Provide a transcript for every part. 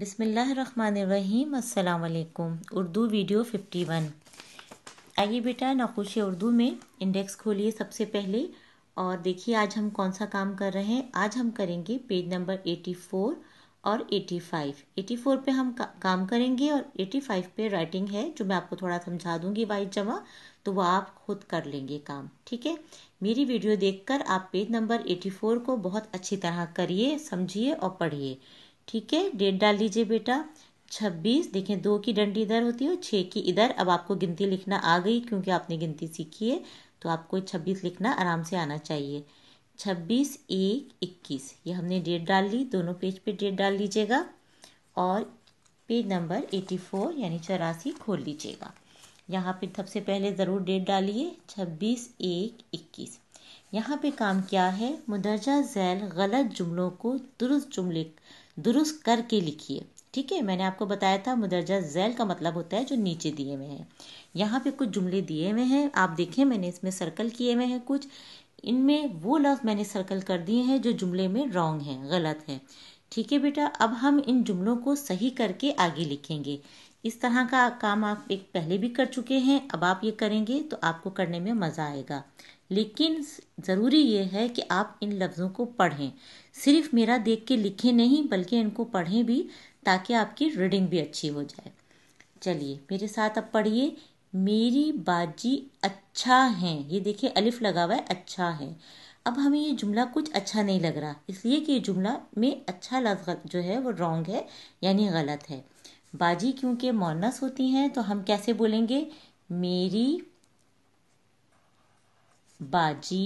बिसमीम अल्लाम उर्दू वीडियो 51 आइए बेटा नाखुश उर्दू में इंडेक्स खोलिए सबसे पहले और देखिए आज हम कौन सा काम कर रहे हैं आज हम करेंगे पेज नंबर 84 और 85 84 पे हम का, काम करेंगे और 85 पे राइटिंग है जो मैं आपको थोड़ा समझा दूंगी वाइज जमा तो वह आप खुद कर लेंगे काम ठीक है मेरी वीडियो देखकर आप पेज नंबर 84 को बहुत अच्छी तरह करिए समझिए और पढ़िए ठीक है डेट डाल लीजिए बेटा छब्बीस देखें दो की डंडी इधर होती है और छः की इधर अब आपको गिनती लिखना आ गई क्योंकि आपने गिनती सीखी है तो आपको छब्बीस लिखना आराम से आना चाहिए छब्बीस एक इक्कीस ये हमने डेट डाल ली दोनों पेज पे डेट डाल लीजिएगा और पेज नंबर एटी फोर यानी चौरासी खोल लीजिएगा यहाँ पे सबसे पहले ज़रूर डेट डालिए छब्बीस एक इक्कीस यहाँ पे काम क्या है मुदरजा जैल गलत जुमलों को दुरुस्त जुमले दुरुस्त करके लिखिए ठीक है मैंने आपको बताया था मुदरजा झैल का मतलब होता है जो नीचे दिए हुए हैं यहाँ पे कुछ जुमले दिए हुए हैं आप देखें मैंने इसमें सर्कल किए हुए हैं कुछ इनमें वो लफ्ज़ मैंने सर्कल कर दिए हैं जो जुमले में रॉन्ग हैं गलत है ठीक है बेटा अब हम इन जुमलों को सही करके आगे लिखेंगे इस तरह का काम आप एक पहले भी कर चुके हैं अब आप ये करेंगे तो आपको करने में मज़ा आएगा लेकिन ज़रूरी ये है कि आप इन लफ्ज़ों को पढ़ें सिर्फ मेरा देख के लिखें नहीं बल्कि इनको पढ़ें भी ताकि आपकी रीडिंग भी अच्छी हो जाए चलिए मेरे साथ अब पढ़िए मेरी बाजी अच्छा है ये देखिए अलिफ लगा हुआ है अच्छा है अब हमें ये जुमला कुछ अच्छा नहीं लग रहा इसलिए कि ये जुमला में अच्छा लफ्ज जो है वो रॉन्ग है यानी गलत है बाजी क्योंकि मोनस होती हैं तो हम कैसे बोलेंगे मेरी बाजी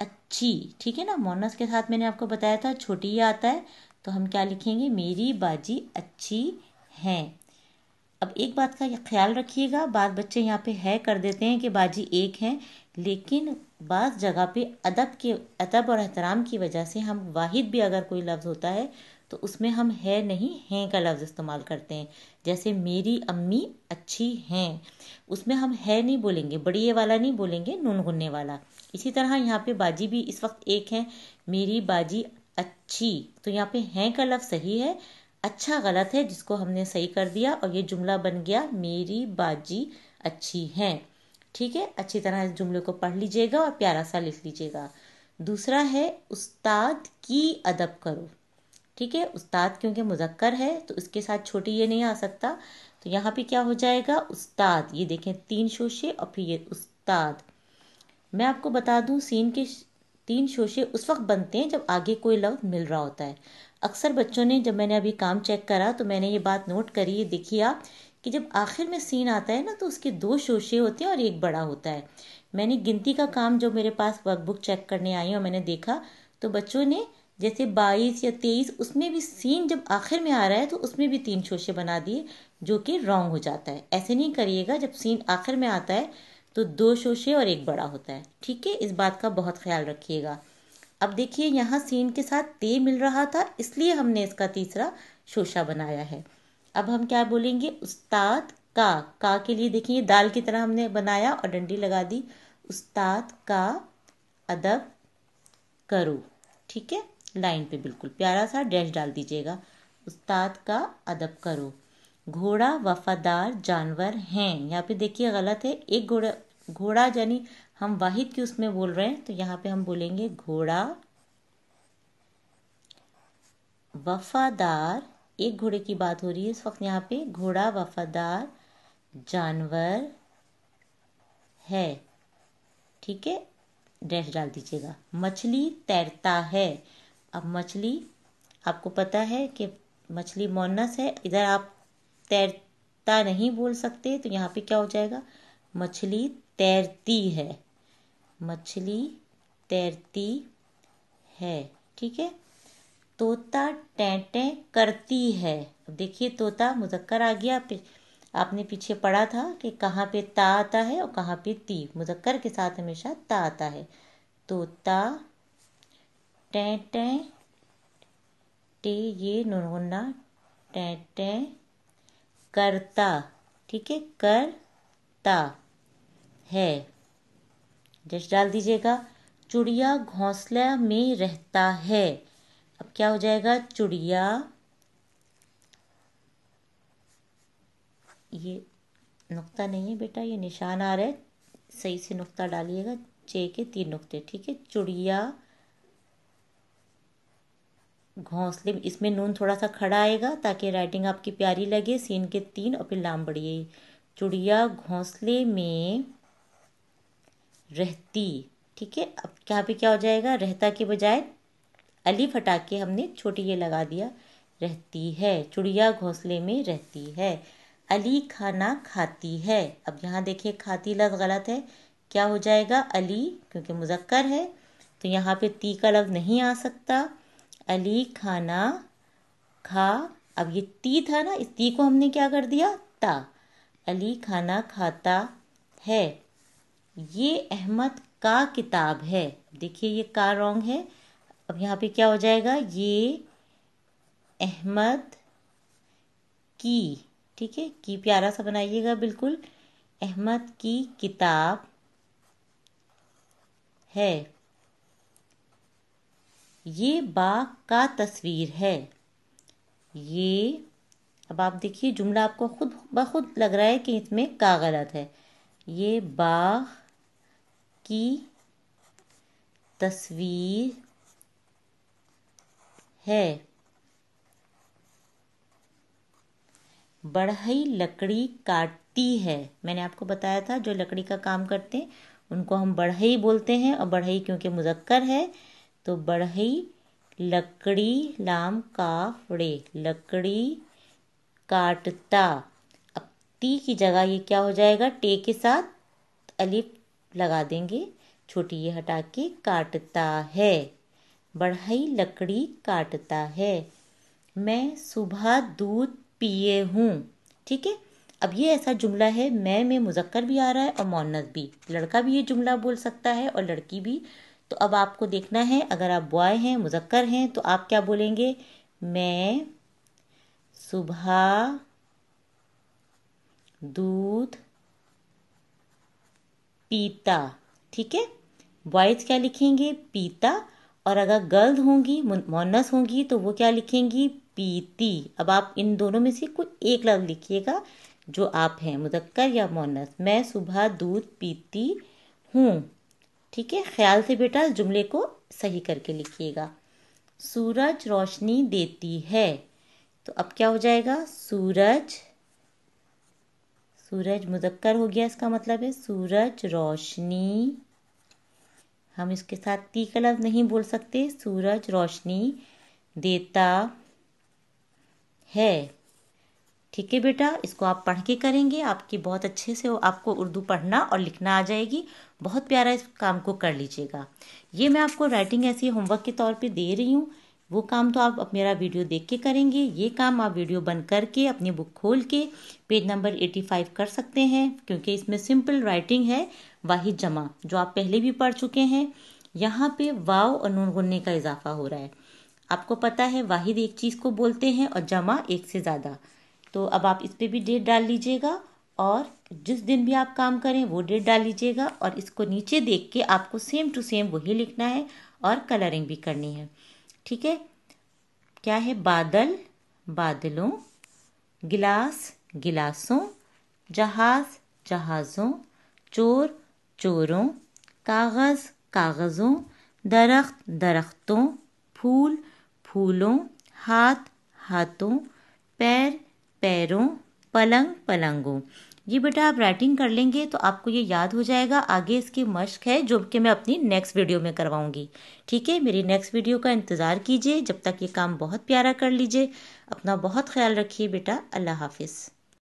अच्छी ठीक है ना मोनस के साथ मैंने आपको बताया था छोटी ही आता है तो हम क्या लिखेंगे मेरी बाजी अच्छी है अब एक बात का ख्याल रखिएगा बात बच्चे यहाँ पे है कर देते हैं कि बाजी एक है लेकिन बाज़ जगह पे अदब के अदब और एहतराम की वजह से हम वाहिद भी अगर कोई लफ्ज़ होता है तो उसमें हम है नहीं हैं का लफ्ज़ इस्तेमाल करते हैं जैसे मेरी अम्मी अच्छी हैं उसमें हम है नहीं बोलेंगे बड़ी ये वाला नहीं बोलेंगे नून गुन्ने वाला इसी तरह यहाँ पे बाजी भी इस वक्त एक है मेरी बाजी अच्छी तो यहाँ पे हैं का लफ्ज़ सही है अच्छा गलत है जिसको हमने सही कर दिया और ये जुमला बन गया मेरी बाजी अच्छी हैं ठीक है अच्छी तरह इस जुमले को पढ़ लीजिएगा और प्यारा सा लिख लीजिएगा दूसरा है उस्ताद की अदब करो ठीक है उस्ताद क्योंकि मुजक्कर है तो उसके साथ छोटी ये नहीं आ सकता तो यहाँ पे क्या हो जाएगा उस्ताद ये देखें तीन शोशे और फिर ये उस्ताद मैं आपको बता दूँ सीन के तीन शोशे उस वक्त बनते हैं जब आगे कोई लफ्ज़ मिल रहा होता है अक्सर बच्चों ने जब मैंने अभी काम चेक करा तो मैंने ये बात नोट करी ये देखिए आप कि जब आखिर में सीन आता है ना तो उसके दो शोशे होते हैं और एक बड़ा होता है मैंने गिनती का काम जो मेरे पास वर्कबुक चेक करने आई और मैंने देखा तो बच्चों ने जैसे बाईस या तेईस उसमें भी सीन जब आखिर में आ रहा है तो उसमें भी तीन शोशे बना दिए जो कि रॉन्ग हो जाता है ऐसे नहीं करिएगा जब सीन आखिर में आता है तो दो शोशे और एक बड़ा होता है ठीक है इस बात का बहुत ख्याल रखिएगा अब देखिए यहाँ सीन के साथ ते मिल रहा था इसलिए हमने इसका तीसरा शोशा बनाया है अब हम क्या बोलेंगे उस्ताद का का के लिए देखिए दाल की तरह हमने बनाया और डंडी लगा दी उस्ताद का अदब करो ठीक है लाइन पे बिल्कुल प्यारा सा डैश डाल दीजिएगा उस्ताद का अदब करो घोड़ा वफादार जानवर हैं यहाँ पे देखिए गलत है एक घोड़ा घोड़ा यानी हम वाहिद की उसमें बोल रहे हैं तो यहाँ पे हम बोलेंगे घोड़ा वफादार एक घोड़े की बात हो रही है इस वक्त यहाँ पे घोड़ा वफादार जानवर है ठीक है डैश डाल दीजिएगा मछली तैरता है अब मछली आपको पता है कि मछली मोनस है इधर आप तैरता नहीं बोल सकते तो यहाँ पे क्या हो जाएगा मछली तैरती है मछली तैरती है ठीक है तोता टें करती है अब देखिए तोता मुजक्कर आ गया आपने पीछे पढ़ा था कि कहाँ पे ता आता है और कहाँ पे ती मुजक्कर के साथ हमेशा ता आता है तोता टें टें टे ये नुनगुन्ना टें टें करता ठीक है करता है जस्ट डाल दीजिएगा चुड़िया घोंसला में रहता है अब क्या हो जाएगा चुड़िया ये नुक्ता नहीं है बेटा ये निशान आ रहा है सही से नुक्ता डालिएगा चे के तीन नुक्ते ठीक है चुड़िया घोंसले इसमें नून थोड़ा सा खड़ा आएगा ताकि राइटिंग आपकी प्यारी लगे सीन के तीन और फिर लाम बढ़िए चुड़िया घोंसले में रहती ठीक है अब यहाँ पे क्या हो जाएगा रहता के बजाय अली फटाके हमने छोटी ये लगा दिया रहती है चुड़िया घोंसले में रहती है अली खाना खाती है अब यहाँ देखिए खाती लफ्ज़ गलत है क्या हो जाएगा अली क्योंकि मुजक्कर है तो यहाँ पे ती का लफ्ज़ नहीं आ सकता अली खाना खा अब ये ती था ना इस ती को हमने क्या कर दिया ता अली खाना खाता है ये अहमद का किताब है देखिए ये का रॉन्ग है अब यहाँ पे क्या हो जाएगा ये अहमद की ठीक है की प्यारा सा बनाइएगा बिल्कुल अहमद की किताब है ये बाग का तस्वीर है ये अब आप देखिए जुमला आपको खुद ब खुद लग रहा है कि इसमें का गलत है ये बाग की तस्वीर है बढ़ई लकड़ी काटती है मैंने आपको बताया था जो लकड़ी का काम करते हैं उनको हम बढ़ई बोलते हैं और बढ़ई क्योंकि मुजक्कर है तो बढ़ई लकड़ी लाम काफड़े लकड़ी काटता अब ती की जगह ये क्या हो जाएगा टे के साथ अलिफ लगा देंगे छोटी ये हटा के काटता है बढ़ई लकड़ी काटता है मैं सुबह दूध पिए हूँ ठीक है अब ये ऐसा जुमला है मैं में मुजक्कर भी आ रहा है और मोनस भी लड़का भी ये जुमला बोल सकता है और लड़की भी तो अब आपको देखना है अगर आप बॉय हैं मुजक्कर हैं तो आप क्या बोलेंगे मैं सुबह दूध पीता ठीक है बॉयज क्या लिखेंगे पीता और अगर गर्ल होंगी मोनस होंगी तो वो क्या लिखेंगी पीती अब आप इन दोनों में से कोई एक लफ्ज लिखिएगा जो आप हैं मुदक्कर या मोनस मैं सुबह दूध पीती हूँ ठीक है ख्याल से बेटा जुमले को सही करके लिखिएगा सूरज रोशनी देती है तो अब क्या हो जाएगा सूरज सूरज मुजक्कर हो गया इसका मतलब है सूरज रोशनी हम इसके साथ ती का लफ्ज़ नहीं बोल सकते सूरज रोशनी देता है ठीक है बेटा इसको आप पढ़ के करेंगे आपकी बहुत अच्छे से आपको उर्दू पढ़ना और लिखना आ जाएगी बहुत प्यारा इस काम को कर लीजिएगा ये मैं आपको राइटिंग ऐसी होमवर्क के तौर पे दे रही हूँ वो काम तो आप मेरा वीडियो देख के करेंगे ये काम आप वीडियो बंद करके अपनी बुक खोल के पेज नंबर एटी फाइव कर सकते हैं क्योंकि इसमें सिंपल राइटिंग है वाहिद जमा जो आप पहले भी पढ़ चुके हैं यहाँ पे वाव और नून गुन्ने का इजाफा हो रहा है आपको पता है वाहिद एक चीज़ को बोलते हैं और जमा एक से ज़्यादा तो अब आप इस पर भी डेट डाल लीजिएगा और जिस दिन भी आप काम करें वो डेट डाल लीजिएगा और इसको नीचे देख के आपको सेम टू सेम वही लिखना है और कलरिंग भी करनी है ठीक है क्या है बादल बादलों गिलास गिलासों जहाज़ जहाज़ों चोर चोरों कागज़ कागज़ों दरख्त दरख्तों फूल फूलों हाथ हाथों पैर पैरों पलंग पलंगों ये बेटा आप राइटिंग कर लेंगे तो आपको ये याद हो जाएगा आगे इसकी मश्क है जो कि मैं अपनी नेक्स्ट वीडियो में करवाऊंगी ठीक है मेरी नेक्स्ट वीडियो का इंतज़ार कीजिए जब तक ये काम बहुत प्यारा कर लीजिए अपना बहुत ख्याल रखिए बेटा अल्लाह हाफिज़